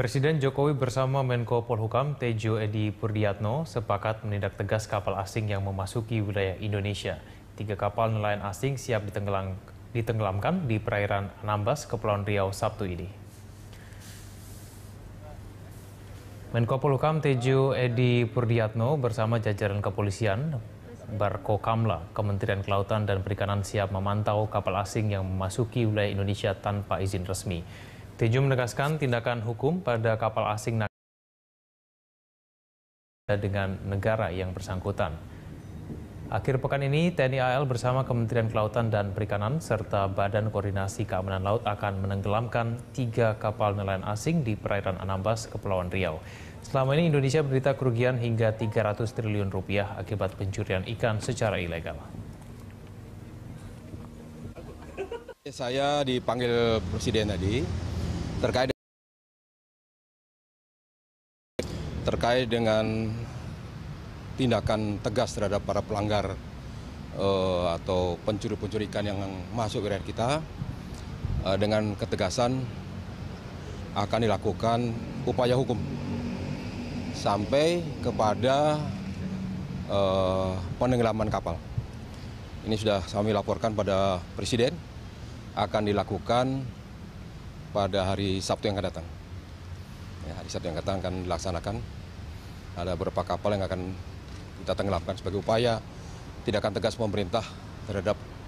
Presiden Jokowi bersama Menko Polhukam Tejo Edi Purdiatno sepakat menindak tegas kapal asing yang memasuki wilayah Indonesia. Tiga kapal nelayan asing siap ditenggelamkan di perairan Anambas, Kepulauan Riau Sabtu ini. Menko Polhukam Tejo Edi Purdiatno bersama jajaran kepolisian Barko Kamla, Kementerian Kelautan dan Perikanan siap memantau kapal asing yang memasuki wilayah Indonesia tanpa izin resmi. Tejo menegaskan tindakan hukum pada kapal asing dengan negara yang bersangkutan. Akhir pekan ini, TNI AL bersama Kementerian Kelautan dan Perikanan serta Badan Koordinasi Keamanan Laut akan menenggelamkan tiga kapal nelayan asing di perairan Anambas, Kepulauan Riau. Selama ini Indonesia berita kerugian hingga 300 triliun rupiah akibat pencurian ikan secara ilegal. Saya dipanggil Presiden tadi, terkait terkait dengan tindakan tegas terhadap para pelanggar uh, atau pencuri-pencuri ikan yang masuk wilayah kita uh, dengan ketegasan akan dilakukan upaya hukum sampai kepada uh, penenggelaman kapal. Ini sudah kami laporkan pada Presiden akan dilakukan pada hari Sabtu yang akan datang. Ya, hari Sabtu yang akan datang akan dilaksanakan. Ada beberapa kapal yang akan kita tenggelamkan sebagai upaya tindakan tegas pemerintah terhadap